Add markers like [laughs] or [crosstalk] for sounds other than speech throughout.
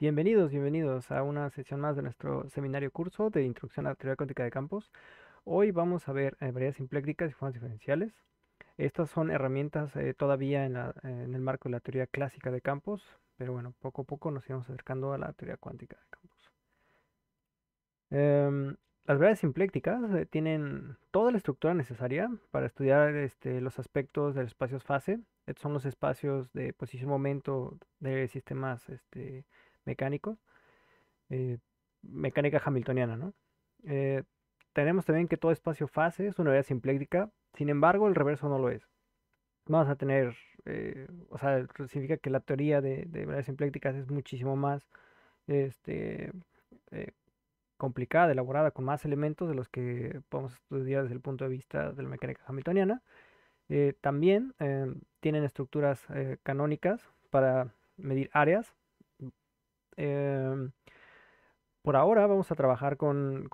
Bienvenidos, bienvenidos a una sesión más de nuestro seminario curso de Introducción a la Teoría Cuántica de Campos. Hoy vamos a ver eh, variedades simplécticas y formas diferenciales. Estas son herramientas eh, todavía en, el marco de la teoría clásica de campos, pero bueno, poco a poco nos iremos acercando a la teoría cuántica de campos. Em, las variedades simplécticas eh, tienen toda la estructura necesaria para estudiar este, los aspectos del espacio fase. son los espacios de posición-momento de sistemas este, mecánico, eh, mecánica hamiltoniana, ¿no? Eh, tenemos también que todo espacio fase es una variedad simpléctica, sin embargo el reverso no lo es. Vamos a tener, eh, o sea, significa que la teoría de, de simplécticas es muchísimo más este, complicada, elaborada, con más elementos de los que podemos estudiar desde el punto de vista de la mecánica hamiltoniana. también tienen estructuras canónicas para medir áreas Em, por ahora vamos a trabajar con,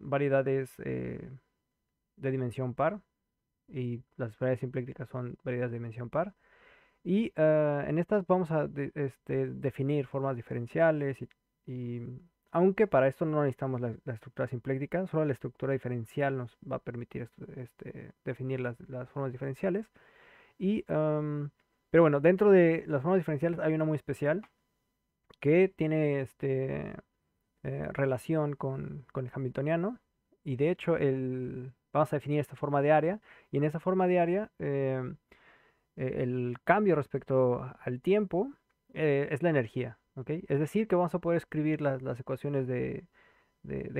variedades eh, de dimensión par y las variedades simplécticas son variedades de dimensión par. Y eh, en estas vamos a este, definir formas diferenciales y, aunque para esto no necesitamos la, estructura simpléctica, solo la estructura diferencial nos va a permitir este, definir las, formas diferenciales. Y, em, pero bueno, dentro de las formas diferenciales hay una muy especial que tiene este, eh, relación con, el hamiltoniano y de hecho el, vamos a definir esta forma de área y en esa forma de área em, e, el cambio respecto al tiempo eh, es la energía. ¿okay? Es decir, que vamos a poder escribir las, las ecuaciones de,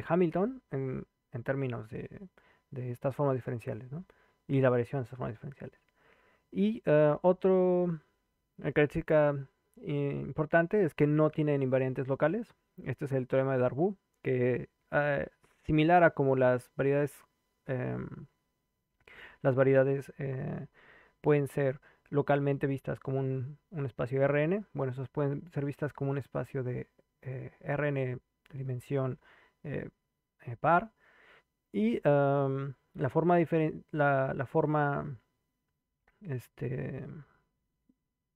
Hamilton en, términos de, estas formas diferenciales ¿no? y la variación de estas formas diferenciales. Y eh, otro otra característica eh, importante es que no tienen invariantes locales. Este es el teorema de Darboux, que ah, similar a como las variedades, em, las variedades eh, pueden ser localmente vistas como un, espacio de RN, bueno, esos pueden ser vistas como un espacio de eh, RN de dimensión par. Y em, la forma, diferente, la forma este,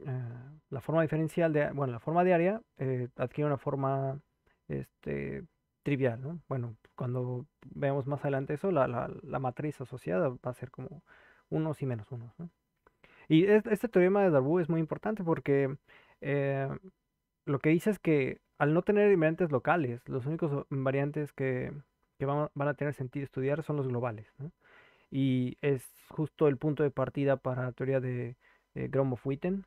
Ah, la forma diferencial, de, bueno, la forma diaria eh, adquiere una forma este, trivial, Bueno, cuando veamos más adelante eso, la, matriz asociada va a ser como unos y menos unos, Y este teorema de Darboux es muy importante porque eh, lo que dice es que al no tener invariantes locales, los únicos invariantes que, van, a tener sentido estudiar son los globales, Y es justo el punto de partida para la teoría de, de eh, Gromov-Witten,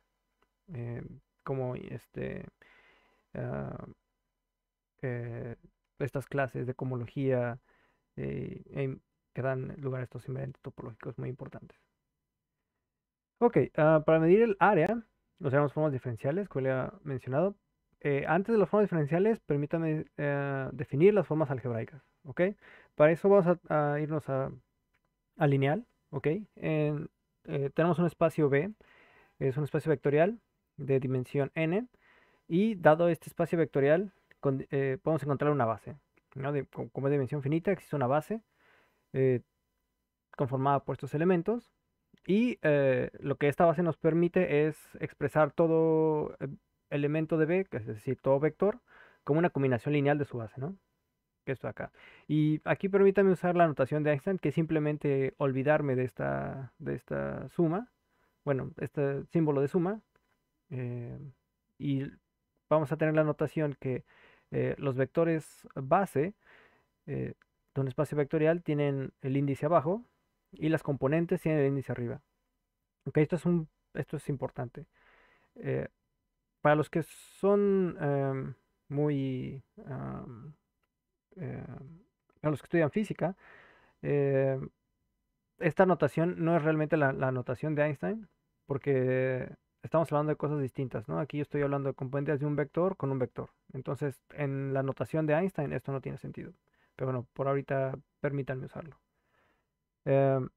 eh, como este, ah, eh, estas clases de comología eh, que dan lugar a estos invariantes topológicos muy importantes. Ok, ah, para medir el área, nos llamamos formas diferenciales, que le he mencionado. antes de las formas diferenciales, permítame definir las formas algebraicas, ¿ok? Para eso vamos a, irnos a, lineal, ¿ok? tenemos un espacio B, es un espacio vectorial de dimensión n y dado este espacio vectorial eh, podemos encontrar una base. como es dimensión finita existe una base eh, conformada por estos elementos y eh, lo que esta base nos permite es expresar todo elemento de B, es decir, todo vector, como una combinación lineal de su base, Que esto acá. Y aquí permítame usar la notación de Einstein, que es simplemente olvidarme de esta, de esta suma, bueno, este símbolo de suma, eh, y vamos a tener la notación que eh, los vectores base eh, de un espacio vectorial tienen el índice abajo y las componentes tienen el índice arriba. Okay, esto, es un, esto es importante. para los que son em, muy... Em, para los que estudian física, esta notación no es realmente la, la notación de Einstein, porque estamos hablando de cosas distintas, ¿no? Aquí yo estoy hablando de componentes de un vector con un vector. Entonces, en la notación de Einstein esto no tiene sentido. Pero bueno, por ahorita permítanme usarlo. Em,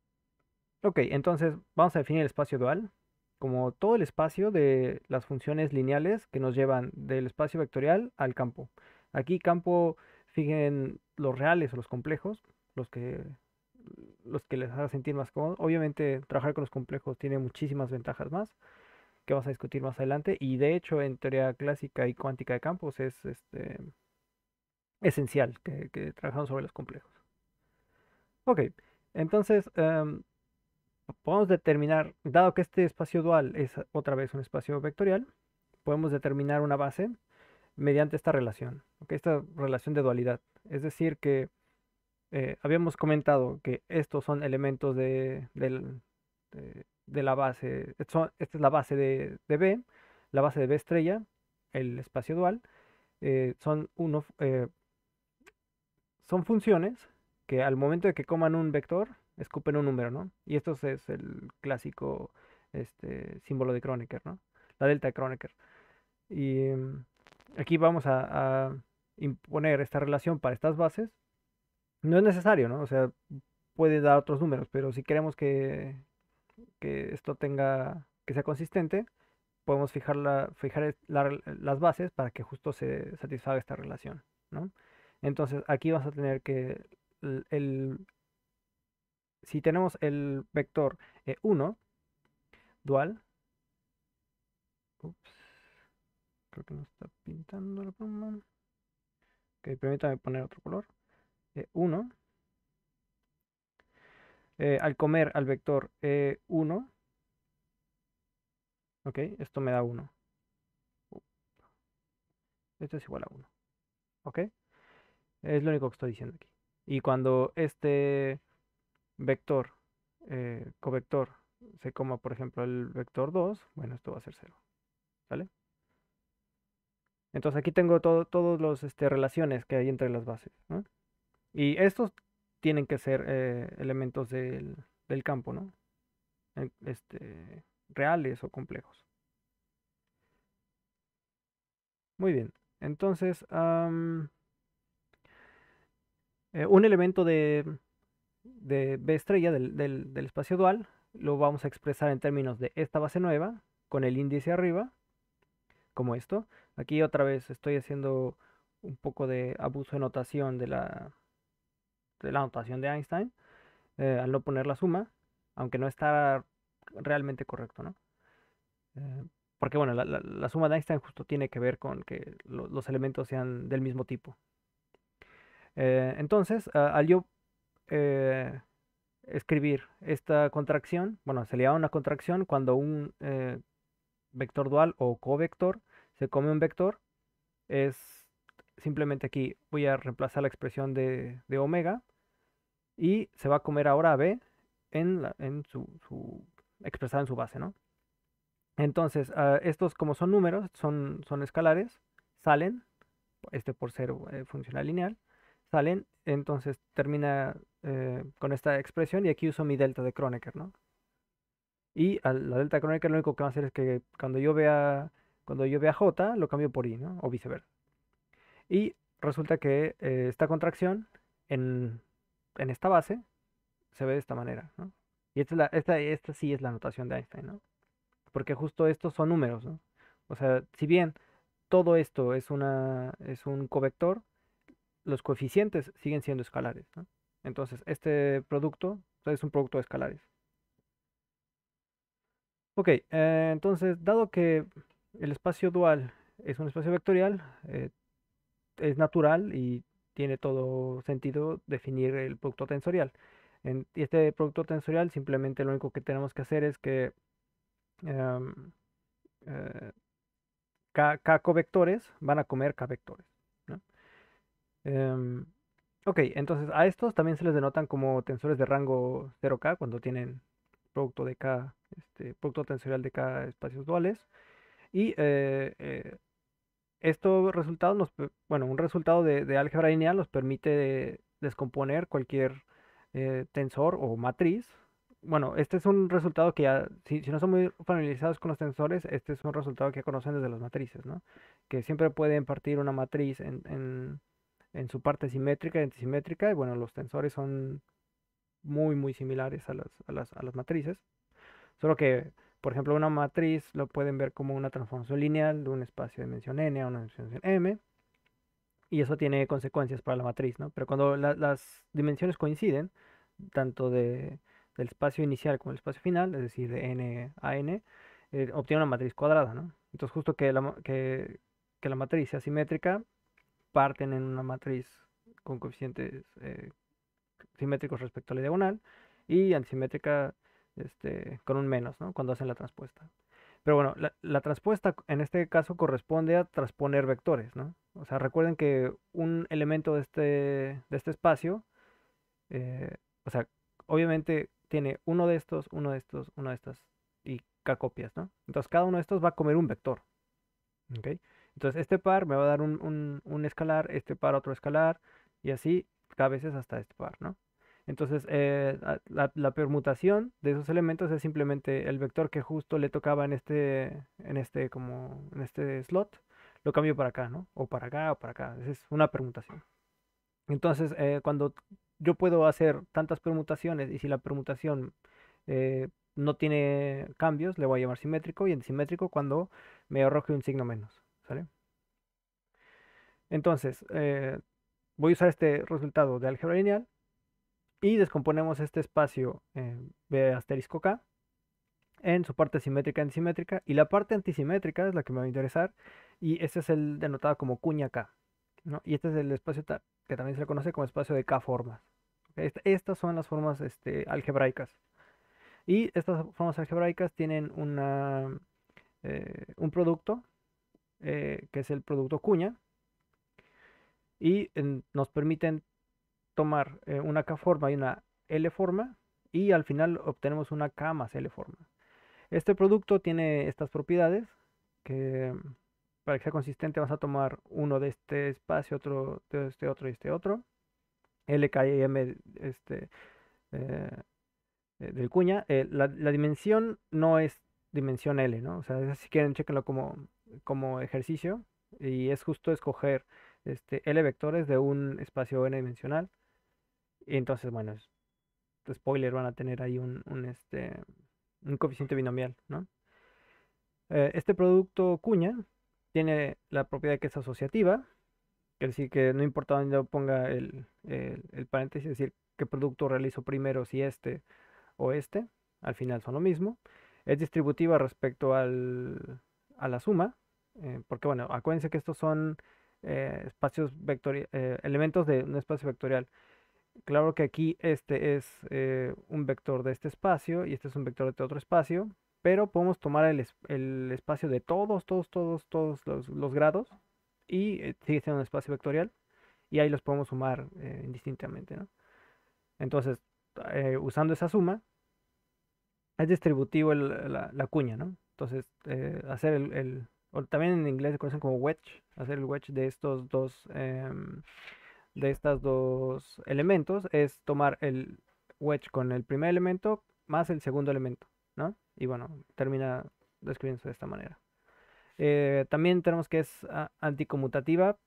ok, entonces vamos a definir el espacio dual como todo el espacio de las funciones lineales que nos llevan del espacio vectorial al campo. Aquí campo, fíjense los reales o los complejos, los que los que les haga sentir más cómodos. Obviamente trabajar con los complejos tiene muchísimas ventajas más, que vas a discutir más adelante. Y de hecho, en teoría clásica y cuántica de campos es este, esencial que, que trabajamos sobre los complejos. Ok, entonces em, podemos determinar, dado que este espacio dual es otra vez un espacio vectorial, podemos determinar una base mediante esta relación, esta relación de dualidad. Es decir, que eh, habíamos comentado que estos son elementos del, de, de la base, eh, esta es la base de, B, la base de B estrella, el espacio dual, eh, son, uno, eh, son funciones que al momento de que coman un vector, escupen un número, ¿no? Y esto es el clásico este, símbolo de Kronecker, ¿no? La delta de Kronecker. Y mm, aquí vamos a, a, imponer esta relación para estas bases. No es necesario, ¿no? O sea, puede dar otros números, pero si queremos que, que esto tenga, que sea consistente, podemos fijar, fijar las bases para que justo se satisfaga esta relación, Entonces aquí vamos a tener que el, si tenemos el vector 1 e dual, creo que no está pintando la pluma, permítame poner otro color, 1, e eh, al comer al vector 1, eh, ok, esto me da 1. Uh. Esto es igual a 1, ok. Es lo único que estoy diciendo aquí. Y cuando este vector, eh, covector, se coma, por ejemplo, el vector 2, bueno, esto va a ser 0. ¿Vale? Entonces aquí tengo todas las este, relaciones que hay entre las bases. Y estos tienen que ser eh, elementos del, campo, ¿no? Eh, este, reales o complejos. Muy bien, entonces, eh, un elemento de, B estrella del espacio dual lo vamos a expresar en términos de esta base nueva, con el índice arriba, como esto. Aquí otra vez estoy haciendo un poco de abuso de notación de la, la notación de Einstein, eh, al no poner la suma, aunque no está realmente correcto, ¿no? Eh, porque bueno, la, suma de Einstein justo tiene que ver con que los elementos sean del mismo tipo. Eh, entonces, al yo escribir esta contracción, bueno, se le llama una contracción cuando un vector dual o covector se come un vector, es simplemente aquí voy a reemplazar la expresión de, de omega y se va a comer ahora B en, en su, expresada en su base, ¿no? Entonces, ah, estos como son números, son, son escalares, salen, este por ser eh, funcional lineal, salen, entonces termina eh, con esta expresión y aquí uso mi delta de Kronecker, ¿no? Y la delta de Kronecker lo único que va a hacer es que cuando yo vea, cuando yo vea J, lo cambio por I, ¿no? O viceversa. Y resulta que eh, esta contracción en en esta base se ve de esta manera, Y esta, sí es la notación de Einstein, ¿no? Porque justo estos son números, ¿no? O sea, si bien todo esto es, un covector, los coeficientes siguen siendo escalares, Entonces, este producto es un producto de escalares. Ok, eh, entonces, dado que el espacio dual es un espacio vectorial, eh, es natural y tiene todo sentido definir el producto tensorial. y este producto tensorial simplemente lo único que tenemos que hacer es que k, em, k, eh, covectores van a comer k vectores. Em, ok, entonces a estos también se les denotan como tensores de rango 0k cuando tienen producto de k, este, producto tensorial de k espacios duales. Y eh, eh, estos resultados, bueno, un resultado de, álgebra lineal nos permite descomponer cualquier eh, tensor o matriz. Bueno, este es un resultado que ya, si, no son muy familiarizados con los tensores, este es un resultado que conocen desde las matrices, ¿no? Que siempre pueden partir una matriz en, su parte simétrica y antisimétrica, y bueno, los tensores son muy, muy similares a a las, a las matrices, solo que por ejemplo, una matriz lo pueden ver como una transformación lineal de un espacio de dimensión n a una dimensión m. Y eso tiene consecuencias para la matriz, ¿no? Pero cuando las dimensiones coinciden, tanto de, del espacio inicial como el espacio final, es decir, de n a n, eh, obtiene una matriz cuadrada, ¿no? Entonces, justo que la, que, la matriz sea simétrica, parten en una matriz con coeficientes eh, simétricos respecto a la diagonal y antisimétrica este, con un menos, ¿no? Cuando hacen la transpuesta. Pero bueno, la, transpuesta en este caso corresponde a transponer vectores, ¿no? O sea, recuerden que un elemento de este, de este espacio, eh, o sea, obviamente tiene uno de estos, uno de estos, uno de estos y k copias, ¿no? Entonces cada uno de estos va a comer un vector, ¿ok? Entonces este par me va a dar un, escalar, este par otro escalar y así cada veces hasta este par, ¿no? Entonces, eh, la, permutación de esos elementos es simplemente el vector que justo le tocaba en este, en este, como, en este slot, lo cambio para acá, ¿no? O para acá, o para acá. es una permutación. Entonces, eh, cuando yo puedo hacer tantas permutaciones y si la permutación eh, no tiene cambios, le voy a llamar simétrico y en simétrico cuando me arroje un signo menos, ¿sale? Entonces, voy a usar este resultado de álgebra lineal y descomponemos este espacio B eh, asterisco K en su parte simétrica y antisimétrica y la parte antisimétrica es la que me va a interesar y este es el denotado como cuña K y este es el espacio que también se le conoce como espacio de K formas estas son las formas este, algebraicas y estas formas algebraicas tienen una, eh, un producto eh, que es el producto cuña y nos permiten tomar eh, una K forma y una L forma y al final obtenemos una K más L forma. Este producto tiene estas propiedades que mm, para que sea consistente vas a tomar uno de este espacio, otro de este otro y este otro. L, K y M este, eh, eh, del cuña. la, dimensión no es dimensión L, ¿no? O sea, si quieren, chequenlo como, como ejercicio. Y es justo escoger este, L vectores de un espacio n dimensional y entonces, bueno, spoiler, van a tener ahí un, este, un coeficiente binomial, ¿no? Eh, este producto cuña tiene la propiedad que es asociativa, es decir, que no importa dónde ponga el, paréntesis, es decir, qué producto realizo primero, si este o este, al final son lo mismo. Es distributiva respecto al, a la suma, eh, porque bueno, acuérdense que estos son eh, espacios vectoriales, elementos de un espacio vectorial claro que aquí este es eh, un vector de este espacio y este es un vector de otro espacio, pero podemos tomar el, espacio de todos, todos, todos, todos los, grados y eh, sigue siendo un espacio vectorial y ahí los podemos sumar eh, indistintamente. ¿no? Entonces, usando esa suma, es distributivo la, cuña, ¿no? Entonces, hacer el, el, también en inglés se conocen como wedge, hacer el wedge de estos dos em, de estos dos elementos es tomar el wedge con el primer elemento más el segundo elemento, ¿no? Y bueno, termina describiéndose de esta manera. Eh, también tenemos que es ah, anticomutativa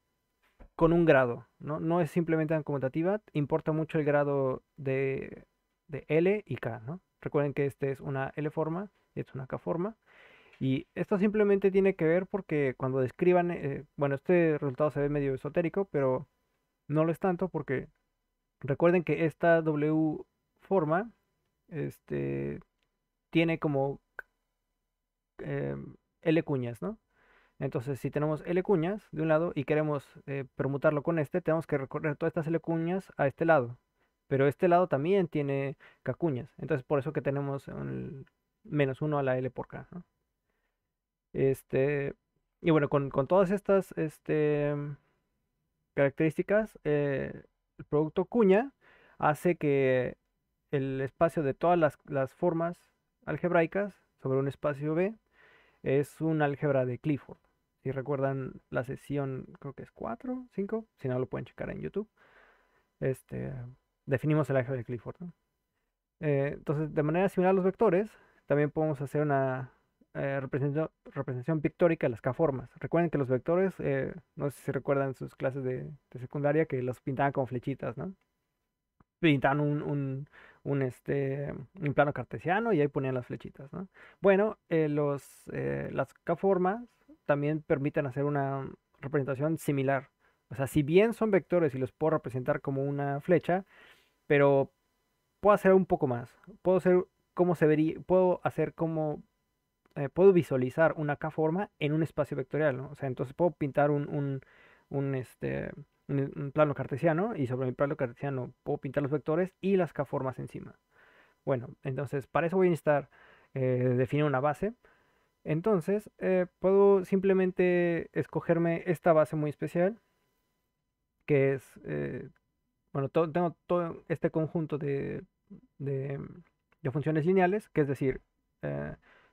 con un grado, ¿no? No es simplemente anticomutativa, importa mucho el grado de, L y K, ¿no? Recuerden que este es una L forma y es una K forma. Y esto simplemente tiene que ver porque cuando describan, eh, bueno, este resultado se ve medio esotérico, pero no lo es tanto porque recuerden que esta W forma este, tiene como eh, L cuñas, ¿no? Entonces, si tenemos L cuñas de un lado y queremos eh, permutarlo con este, tenemos que recorrer todas estas L cuñas a este lado. Pero este lado también tiene K cuñas. Entonces, por eso que tenemos menos 1 a la L por K. Este, y bueno, con, con todas estas este, características, eh, el producto cuña hace que el espacio de todas las, formas algebraicas sobre un espacio B es un álgebra de Clifford. Si recuerdan la sesión, creo que es 4, 5, si no lo pueden checar en YouTube. Este, definimos el álgebra de Clifford. Eh, entonces, de manera similar a los vectores, también podemos hacer una eh, representación, pictórica de las K-formas. Recuerden que los vectores, eh, no sé si recuerdan sus clases de, secundaria, que los pintaban con flechitas, ¿no? Pintaban un, un, este, un plano cartesiano y ahí ponían las flechitas, ¿no? Bueno, eh, los, las K-formas también permiten hacer una representación similar. O sea, si bien son vectores y los puedo representar como una flecha, pero puedo hacer un poco más. Puedo hacer cómo se vería, puedo hacer cómo eh, puedo visualizar una K-forma en un espacio vectorial, O sea, entonces puedo pintar un, este, eh, un, plano cartesiano y sobre mi plano cartesiano puedo pintar los vectores y las K-formas encima. Bueno, entonces para eso voy a necesitar eh, definir una base. Entonces puedo simplemente escogerme esta base muy especial, que es, bueno, tengo todo este conjunto de, de, funciones lineales, que es decir,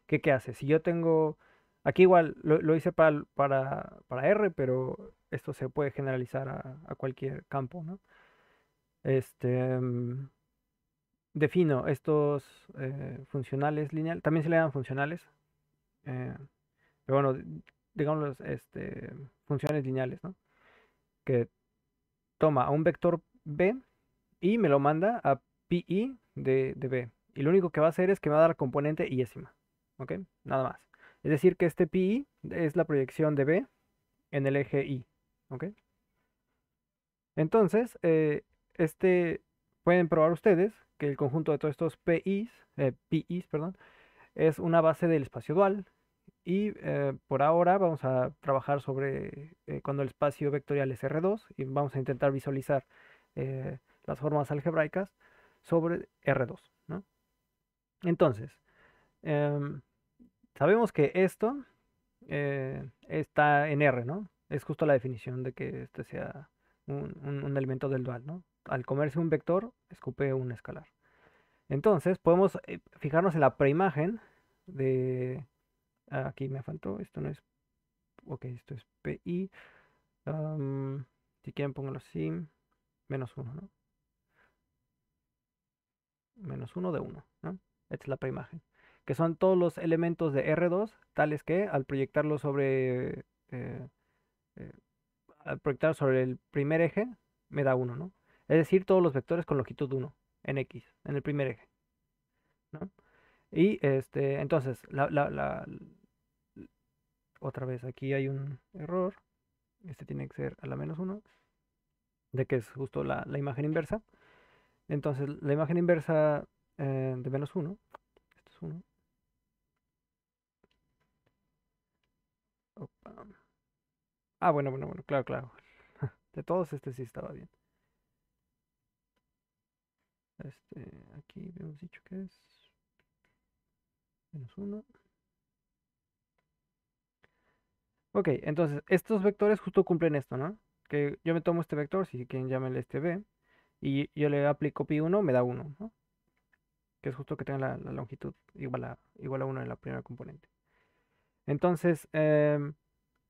¿qué, hace? Si yo tengo, aquí igual lo, hice para, R, pero esto se puede generalizar a, cualquier campo, ¿no? Este, mm, defino estos eh, funcionales lineales, también se le dan funcionales, eh, pero bueno, digamos este, funciones lineales, ¿no? Que toma a un vector B y me lo manda a pi de, de B. Y lo único que va a hacer es que me va a dar componente yésima. ¿ok? Nada más. Es decir, que este pi es la proyección de B en el eje I. ¿ok? Entonces, eh, este, pueden probar ustedes que el conjunto de todos estos PIs, eh, PIs perdón, es una base del espacio dual y eh, por ahora vamos a trabajar sobre cuando el espacio vectorial es R2 y vamos a intentar visualizar las formas algebraicas sobre R2, ¿no? Entonces, em, sabemos que esto eh, está en R, ¿no? Es justo la definición de que este sea un, elemento del dual, ¿no? Al comerse un vector, escupe un escalar. Entonces, podemos eh, fijarnos en la preimagen de... Ah, aquí me faltó, esto no es... Ok, esto es PI. si quieren, pónganlo así. Menos 1, ¿no? Menos uno de 1, ¿no? Esta es la preimagen que son todos los elementos de R2, tales que al proyectarlo sobre, eh, eh, al proyectar sobre el primer eje, me da 1, ¿no? Es decir, todos los vectores con longitud 1 en X, en el primer eje. ¿no? Y este, entonces, la, la, la, otra vez, aquí hay un error. Este tiene que ser a la menos 1, de que es justo la, imagen inversa. Entonces, la imagen inversa eh, de menos 1, esto es 1, Ah, bueno, bueno, bueno, claro, claro. [laughs] De todos este sí estaba bien. Este, aquí hemos dicho que es menos 1. Ok, entonces estos vectores justo cumplen esto, ¿no? Que yo me tomo este vector, si quieren llamarle este B, y yo le aplico pi 1, me da 1, ¿no? Que es justo que tenga la, longitud igual a, igual a 1 en la primera componente. Entonces, eh,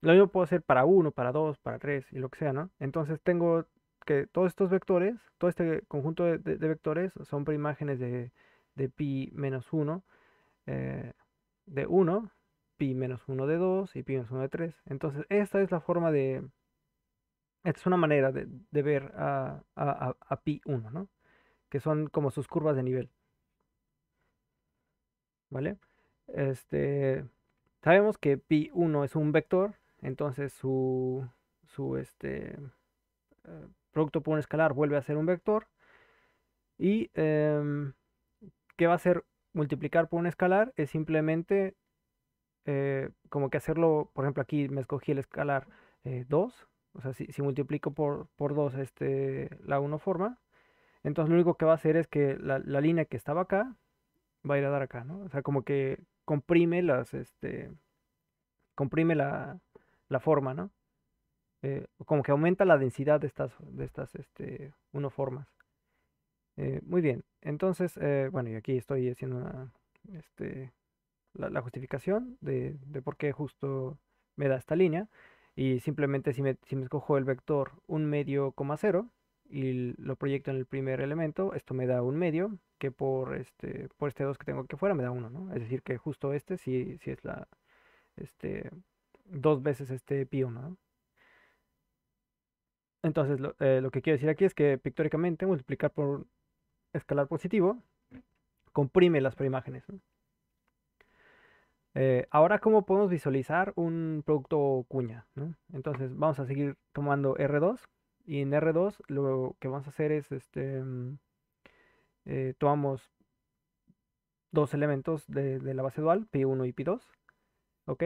lo mismo puedo hacer para 1, para 2, para 3 y lo que sea, ¿no? Entonces tengo que todos estos vectores, todo este conjunto de, vectores son preimágenes de, de pi menos 1 eh, de 1, pi menos 1 de 2 y pi menos 1 de 3. Entonces esta es la forma de... Esta es una manera de, ver a, a pi 1, ¿no? Que son como sus curvas de nivel. ¿Vale? Este, sabemos que pi 1 es un vector entonces su, este, eh, producto por un escalar vuelve a ser un vector. Y em, ¿qué va a hacer multiplicar por un escalar? Es simplemente eh, como que hacerlo, por ejemplo, aquí me escogí el escalar 2. Eh, o sea, si, si multiplico por, por 2 este, la 1 forma, entonces lo único que va a hacer es que la, la, línea que estaba acá va a ir a dar acá, ¿no? O sea, como que comprime las, este, comprime la, la forma, ¿no? Eh, como que aumenta la densidad de estas, de estas este, formas. Eh, muy bien, entonces, eh, bueno, y aquí estoy haciendo este, la, justificación de, por qué justo me da esta línea. Y simplemente si me, si me escojo el vector un medio coma cero y lo proyecto en el primer elemento, esto me da un medio, que por este, por este 2 que tengo que fuera me da 1, ¿no? Es decir, que justo este sí, sí es la, este, dos veces este pi 1. Entonces, eh, lo, que quiero decir aquí es que pictóricamente multiplicar por escalar positivo comprime las preimágenes. Eh, ahora, ¿cómo podemos visualizar un producto cuña? Entonces, vamos a seguir tomando R2 y en R2 lo que vamos a hacer es, este, mm, eh, tomamos dos elementos de, la base dual, P1 y P2, ¿ok?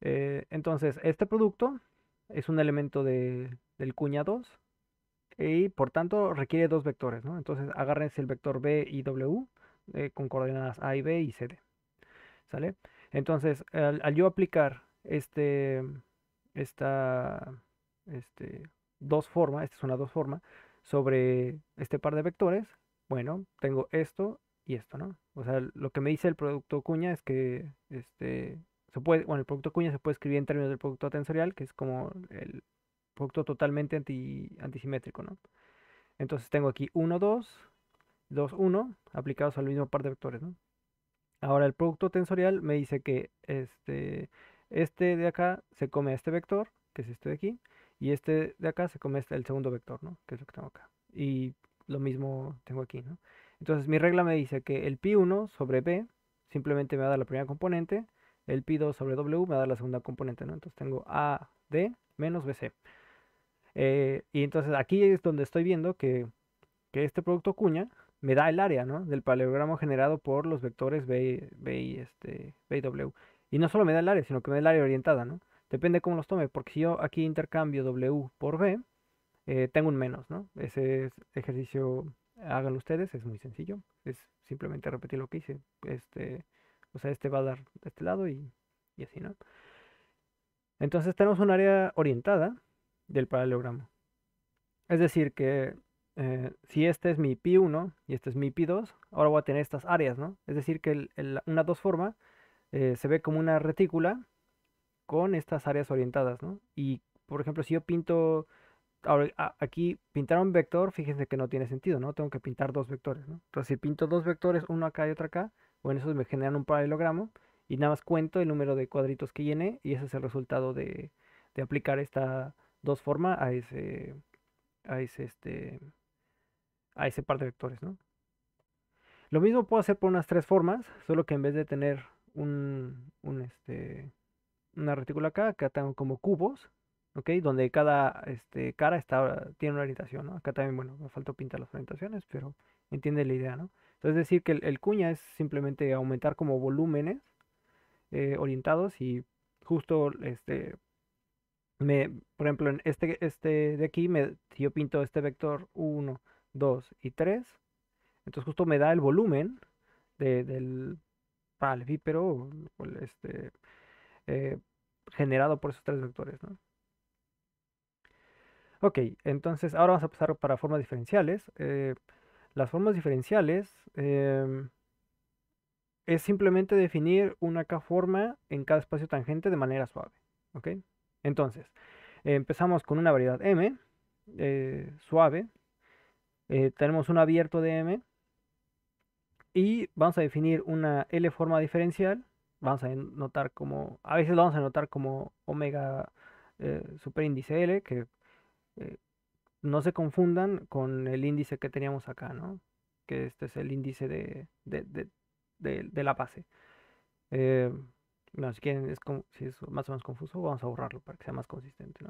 Eh, entonces, este producto es un elemento de, del cuña 2 y por tanto requiere dos vectores. ¿no? Entonces, agárrense el vector B y W eh, con coordenadas A y B y CD. ¿Sale? Entonces, al, yo aplicar este, esta, este, dos forma, esta es una dos forma, sobre este par de vectores, bueno, tengo esto y esto, ¿no? O sea, lo que me dice el producto cuña es que este, puede, bueno, el producto cuña se puede escribir en términos del producto tensorial, que es como el producto totalmente anti, antisimétrico, ¿no? Entonces tengo aquí 1, 2, 2, 1, aplicados al mismo par de vectores, Ahora el producto tensorial me dice que este, este de acá se come a este vector, que es este de aquí, y este de acá se come este, el segundo vector, Que es lo que tengo acá. Y lo mismo tengo aquí, Entonces mi regla me dice que el pi1 sobre b simplemente me va a dar la primera componente, el pido sobre w me da la segunda componente, ¿no? Entonces tengo a menos bc. Eh, y entonces aquí es donde estoy viendo que, este producto cuña me da el área ¿no? del paleogramo generado por los vectores B, B, y, este, B y W. Y no solo me da el área, sino que me da el área orientada. ¿no? Depende cómo los tome, porque si yo aquí intercambio W por B, eh, tengo un menos. ¿no? Ese ejercicio hagan ustedes, es muy sencillo. Es simplemente repetir lo que hice. Este, o sea, este va a dar de este lado y, así, ¿no? Entonces tenemos un área orientada del paralelogramo. Es decir, que eh, si este es mi pi 1 y este es mi pi 2, ahora voy a tener estas áreas, ¿no? Es decir, que una dos forma eh, se ve como una retícula con estas áreas orientadas, ¿no? Y, por ejemplo, si yo pinto, aquí pintar un vector, fíjense que no tiene sentido, ¿no? Tengo que pintar dos vectores, ¿no? Entonces, si pinto dos vectores, uno acá y otro acá, bueno, eso me generan un paralelogramo y nada más cuento el número de cuadritos que llené y ese es el resultado de, aplicar esta dos formas a ese, a ese, este, a ese par de vectores, ¿no? Lo mismo puedo hacer por unas tres formas, solo que en vez de tener un, este, una retícula acá, acá tengo como cubos, ¿ok? Donde cada este, cara está, tiene una orientación, Acá también, bueno, me faltó pintar las orientaciones, pero entiende la idea, ¿no? Entonces decir que el, cuña es simplemente aumentar como volúmenes eh, orientados y justo este me, por ejemplo, en este, este de aquí, yo pinto este vector 1, 2 y 3, entonces justo me da el volumen del palvípero este, eh, generado por esos tres vectores. ¿no? Ok, entonces ahora vamos a pasar para formas diferenciales. Eh, las formas diferenciales em, es simplemente definir una k forma en cada espacio tangente de manera suave. ¿ok? Entonces, empezamos con una variedad M, eh, suave. Eh, tenemos un abierto de M. Y vamos a definir una L forma diferencial. Vamos a notar como, a veces vamos a notar como omega eh, superíndice L, que no se confundan con el índice que teníamos acá, ¿no? Que este es el índice de, la base. Eh, no, si quieren, es como, si es más o menos confuso, vamos a borrarlo para que sea más consistente,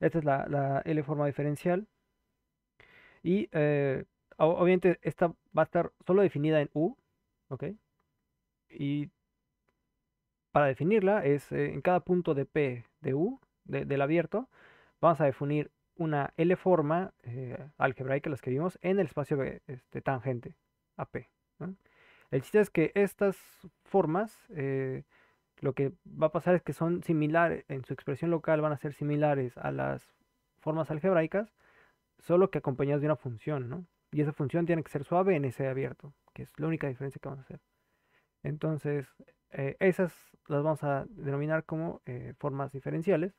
Esta es la, L forma diferencial. Y eh, obviamente esta va a estar solo definida en U, ¿ok? Y para definirla es eh, en cada punto de P de U, del abierto, vamos a definir una L forma eh, algebraica, las que vimos, en el espacio este, tangente AP. El chiste es que estas formas, eh, lo que va a pasar es que son similares, en su expresión local van a ser similares a las formas algebraicas, solo que acompañadas de una función, ¿no? Y esa función tiene que ser suave en ese abierto, que es la única diferencia que vamos a hacer. Entonces, eh, esas las vamos a denominar como formas diferenciales.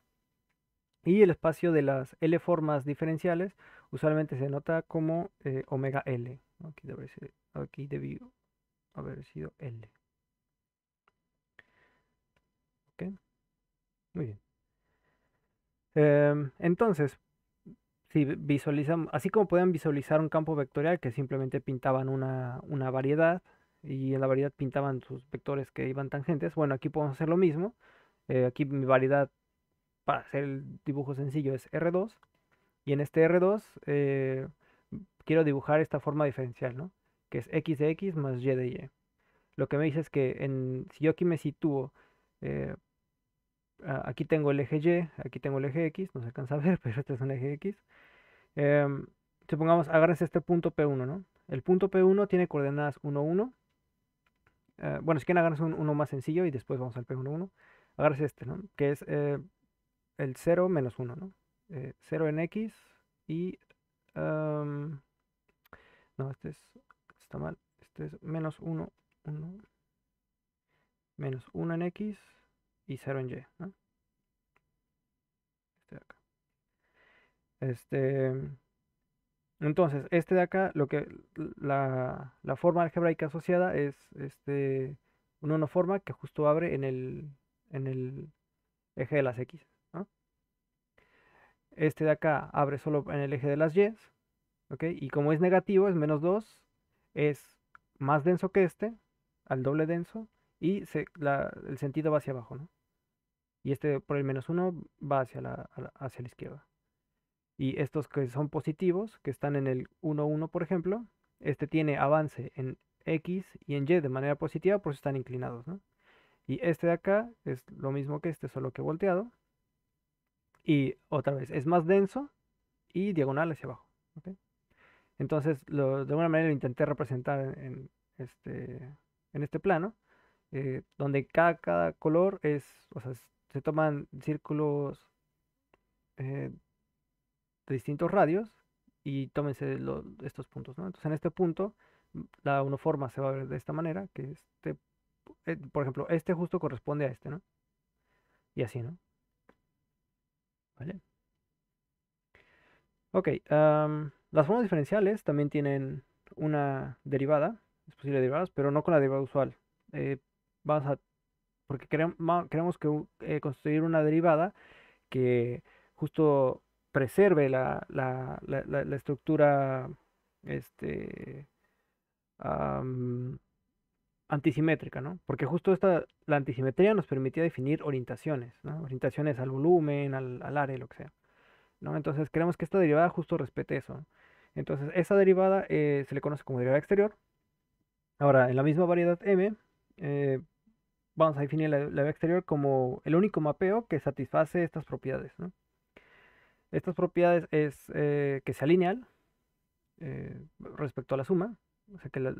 Y el espacio de las L formas diferenciales usualmente se nota como eh, omega L. Aquí, debe haber sido L. ¿Ok? Muy bien. Em, entonces, si visualizamos así como pueden visualizar un campo vectorial que simplemente pintaban una, variedad y en la variedad pintaban sus vectores que iban tangentes, bueno, aquí podemos hacer lo mismo. Eh, aquí mi variedad para hacer el dibujo sencillo es R2 y en este R2 eh, quiero dibujar esta forma diferencial, ¿no? Que es X de X más Y de Y. Lo que me dice es que en, si yo aquí me sitúo, eh, aquí tengo el eje Y, aquí tengo el eje X, no se alcanza a [laughs] ver, pero este es un eje X. Em, supongamos, agarres este punto P1, ¿no? El punto P1 tiene coordenadas 1, 1. Eh, bueno, si quieren agarras un, uno más sencillo y después vamos al P1, 1. Agarras este, ¿no? Que es el 0 menos 1, ¿no? 0 eh, en x y... no, este es... Está mal. Este es menos 1, 1. Menos 1 en x y 0 en y, ¿no? Este de acá. Este... Entonces, este de acá, lo que la, forma algebraica asociada es este, una forma que justo abre en el, en el eje de las X. Este de acá abre solo en el eje de las Y. ¿Ok? Y como es negativo, es menos 2. Es más denso que este, al doble denso. Y el sentido va hacia abajo, ¿no? Y este por el menos 1 va hacia la, hacia la izquierda. Y estos que son positivos, que están en el 1, 1, por ejemplo, este tiene avance en X y en Y de manera positiva, por eso están inclinados, ¿no? Y este de acá es lo mismo que este, solo que volteado. Y otra vez, es más denso y diagonal hacia abajo. Entonces, de alguna manera lo intenté representar en, este, en este plano, eh, donde cada, color es, o sea, se toman círculos eh, de distintos radios y tómense estos puntos. Entonces, en este punto, mm, la forma se va a ver de esta manera, que este, eh, por ejemplo, este justo corresponde a este, ¿no? Y así, ¿no? ¿Vale? Ok, las formas diferenciales también tienen una derivada, es posible derivadas, pero no con la derivada usual. Eh, vamos a, porque queremos eh, construir una derivada que justo preserve la, estructura este, antisimétrica, ¿no? Porque justo esta, la antisimetría nos permitía definir orientaciones, ¿no? Orientaciones al volumen, al, área, lo que sea, ¿no? Entonces queremos que esta derivada justo respete eso. Entonces esa derivada eh, se le conoce como derivada exterior. Ahora, en la misma variedad M, eh, vamos a definir la, derivada exterior como el único mapeo que satisface estas propiedades, Estas propiedades es eh, que sea lineal respecto a la suma, o sea que la,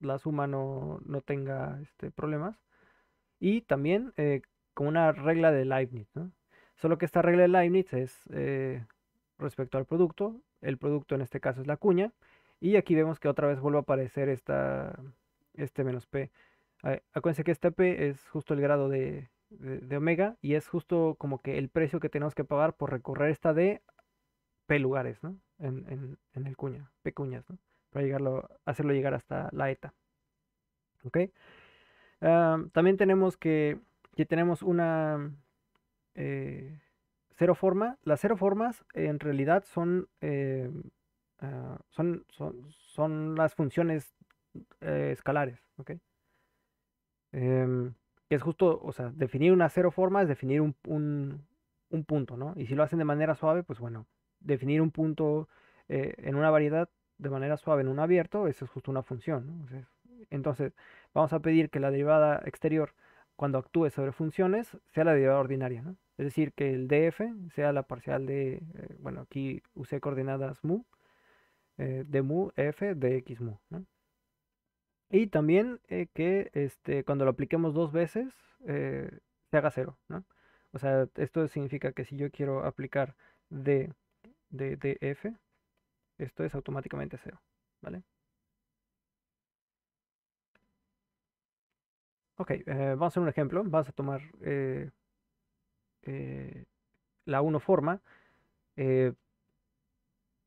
la suma no, no tenga este, problemas. Y también eh, con una regla de Leibniz. Solo que esta regla de Leibniz es eh, respecto al producto. El producto en este caso es la cuña. Y aquí vemos que otra vez vuelve a aparecer esta, este menos P. Acuérdense que este P es justo el grado de, omega y es justo como que el precio que tenemos que pagar por recorrer esta de P lugares, ¿no? En, en el cuña, P cuñas, ¿no? hacerlo llegar hasta la ETA. okay. Ah, también tenemos que, que tenemos una eh, cero forma. Las cero formas en realidad son, eh, ah, son, son, las funciones eh, escalares. Em, es justo, o sea, definir una cero forma es definir un, punto, ¿no? Y si lo hacen de manera suave, pues bueno, definir un punto en una variedad de manera suave en un abierto, eso es justo una función. Entonces, vamos a pedir que la derivada exterior, cuando actúe sobre funciones, sea la derivada ordinaria. Es decir, que el df sea la parcial de, eh, bueno, aquí usé coordenadas mu, eh, de mu f de x mu. Y también eh, que este, cuando lo apliquemos dos veces, se haga cero. O sea, esto significa que si yo quiero aplicar d de, esto es automáticamente cero, ¿vale? Ok, eh, vamos a hacer un ejemplo. Vamos a tomar eh, eh, la 1 forma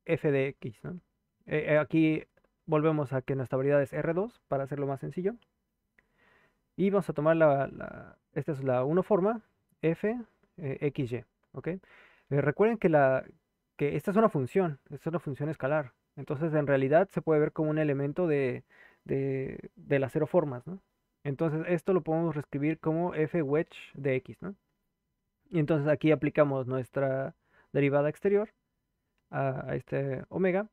f de x, aquí volvemos a que nuestra variedad es R2 para hacerlo más sencillo. Y vamos a tomar la, esta es la 1 forma, f, xy, ¿ok? recuerden que la, que esta es una función, esta es una función escalar. Entonces, en realidad se puede ver como un elemento de, las cero formas, ¿no? Entonces, esto lo podemos reescribir como f wedge de x, ¿no? Y entonces aquí aplicamos nuestra derivada exterior a, este omega,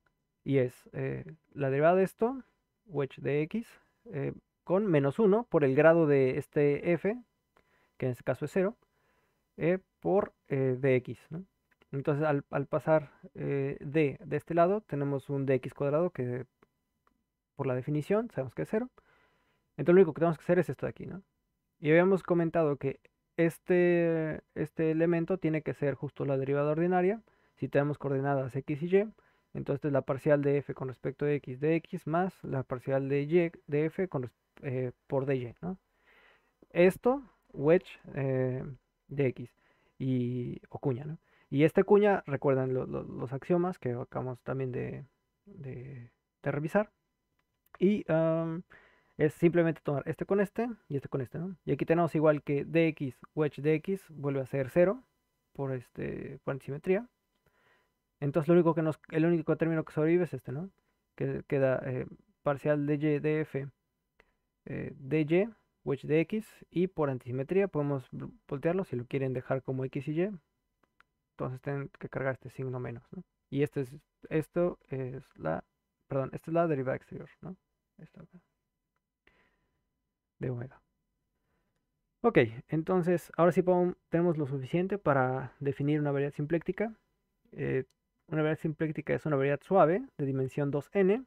y es eh, la derivada de esto, wedge de x, eh, con menos 1 por el grado de este f, que en este caso es 0, eh, por dx, ¿no? Entonces al, pasar eh, d de este lado tenemos un dx cuadrado que por la definición sabemos que es 0. Entonces lo único que tenemos que hacer es esto de aquí, ¿no? Y habíamos comentado que este, este elemento tiene que ser justo la derivada ordinaria. Si tenemos coordenadas x y y, entonces la parcial de f con respecto a x de x más la parcial de y de f eh, por dy, ¿no? Esto, wedge eh, de x y o cuña, ¿no? Y este cuña, recuerdan los axiomas que acabamos también de, revisar. Y es simplemente tomar este con este y este con este, Y aquí tenemos igual que dx, wedge dx vuelve a ser 0 por, este, por Entonces lo único que nos, el único término que sobrevive es este, ¿no? Que queda eh, parcial y, df eh, dy, wedge dx y por antisimetría podemos voltearlo si lo quieren dejar como x y y entonces tienen que cargar este signo menos, Y este es, esto es la, perdón, esta es la derivada exterior, Esta acá. De omega. Ok, entonces ahora sí tenemos lo suficiente para definir una variedad simpléctica. Eh, una variedad simpléctica es una variedad suave de dimensión 2n,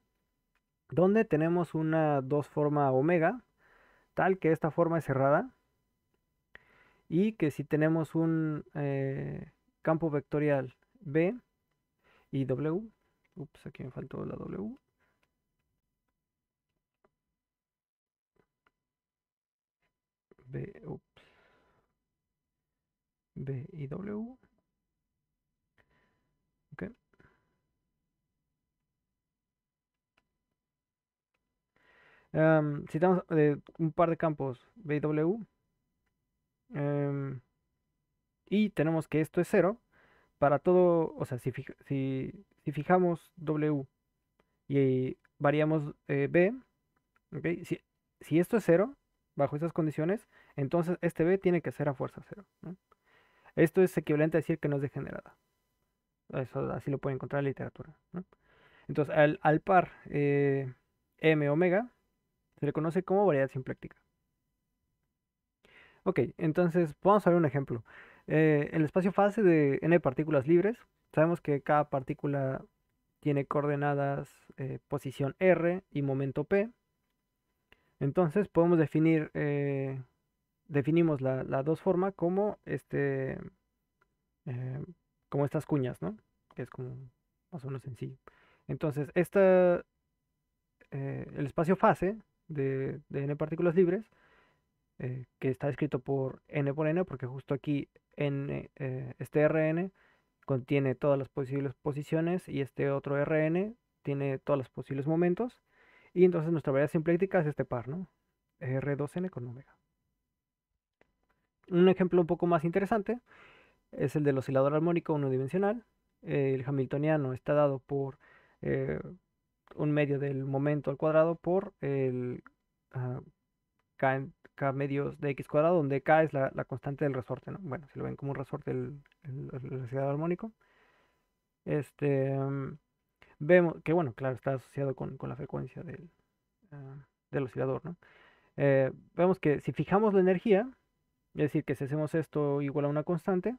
donde tenemos una 2 forma omega, tal que esta forma es cerrada, y que si tenemos un, eh, campo vectorial B y W. Ups, aquí me faltó la W. B, ups. B y W. Ok. citamos eh, un par de campos B y W. Y tenemos que esto es cero, para todo, o sea, si, fijamos W y variamos eh, B, si, esto es cero, bajo esas condiciones, entonces este B tiene que ser a fuerza cero. Esto es equivalente a decir que no es degenerada. Eso así lo puede encontrar en la literatura. Entonces, al, par eh, M omega se le conoce como variedad sin Ok, entonces vamos a ver un ejemplo. Eh, el espacio fase de n partículas libres, sabemos que cada partícula tiene coordenadas eh, posición r y momento p. Entonces podemos definir, eh, definimos la, dos forma como, este, como estas cuñas, ¿no? Que es como más o menos sencillo. Entonces, esta, el espacio fase de n partículas libres eh, que está escrito por n por n, porque justo aquí eh, este rn contiene todas las posibles posiciones y este otro rn tiene todos los posibles momentos. Y entonces nuestra variedad simplética es este par, ¿no? R2n con omega. Un ejemplo un poco más interesante es el del oscilador armónico unidimensional. El hamiltoniano está dado por eh, un medio del momento al cuadrado por el ah, K, medios de X cuadrado, donde K es la, constante del resorte, ¿no? Bueno, si lo ven como un resorte el, oscilador armónico. Este, mm, vemos que, bueno, claro, está asociado con, la frecuencia del, ah, del oscilador, ¿no? Eh, vemos que si fijamos la energía, es decir, que si hacemos esto igual a una constante,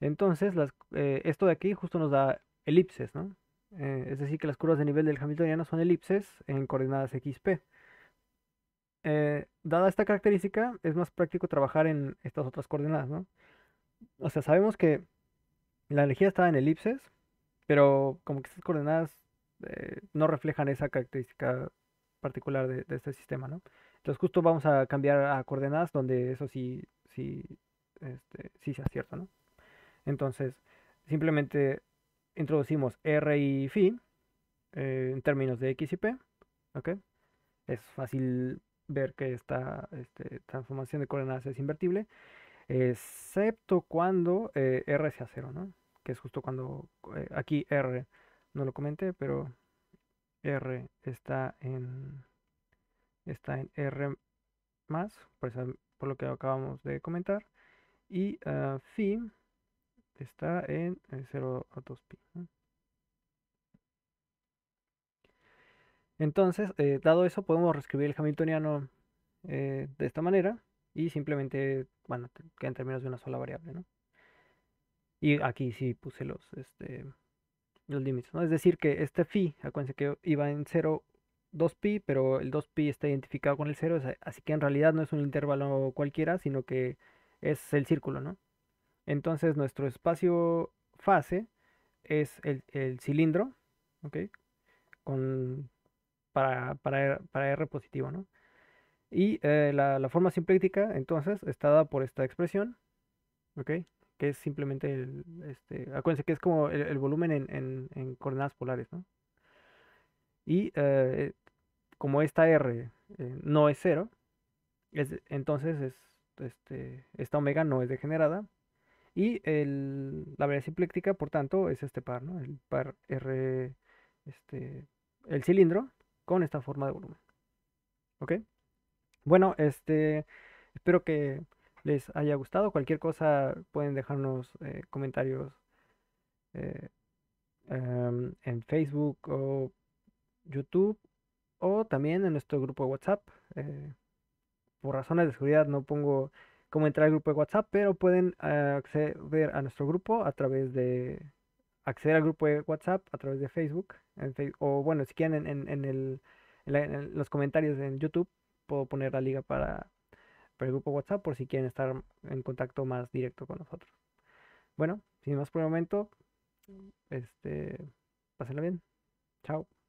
entonces eh, esto de aquí justo nos da elipses, ¿no? Eh, es decir, que las curvas de nivel del hamiltoniano son elipses en coordenadas XP. Eh, dada esta característica, es más práctico trabajar en estas otras coordenadas, ¿no? O sea, sabemos que la energía está en elipses, pero como que estas coordenadas eh, no reflejan esa característica particular de, este sistema, ¿no? Entonces justo vamos a cambiar a coordenadas donde eso sí, sí, este, sí sea cierto, ¿no? Entonces, simplemente introducimos R y phi eh, en términos de X y P, Es fácil ver que esta este, transformación de coordenadas es invertible, excepto cuando eh, R sea cero, ¿no? Que es justo cuando eh, aquí R, no lo comenté, pero R está en está en R más, por, por lo que acabamos de comentar, y ah, phi está en 0 eh, a 2pi. Entonces, eh, dado eso, podemos reescribir el Hamiltoniano eh, de esta manera y simplemente, bueno, queda en términos de una sola variable, ¿no? Y aquí sí puse los, este, los límites, ¿no? Es decir, que este phi, acuérdense que iba en 0, 2pi, pero el 2pi está identificado con el 0, así que en realidad no es un intervalo cualquiera, sino que es el círculo, ¿no? Entonces nuestro espacio fase es el, el cilindro, ¿ok? Con e, para, R positivo, ¿no? Y eh, la, forma simpléctica, entonces, está dada por esta expresión, ¿ok? Que es simplemente, el, este, acuérdense que es como el, volumen en, coordenadas polares, ¿no? Y eh, como esta R eh, no es cero, entonces es, este, esta omega no es degenerada. Y la variedad simpléctica, por tanto, es este par, ¿no? El par R, este, el cilindro, con esta forma de volumen. ¿Ok? Bueno, este, espero que les haya gustado. Cualquier cosa pueden dejarnos eh, comentarios eh, em, en Facebook o YouTube o también en nuestro grupo de WhatsApp. Eh, por razones de seguridad no pongo cómo entrar al grupo de WhatsApp, pero pueden acceder a nuestro grupo a través de acceder al grupo de WhatsApp a través de Facebook o bueno, si quieren en, en, el, en, los comentarios en YouTube, puedo poner la liga para, el grupo WhatsApp por si quieren estar en contacto más directo con nosotros. Bueno, sin más por el momento, mm. este, pásenla bien. Chao.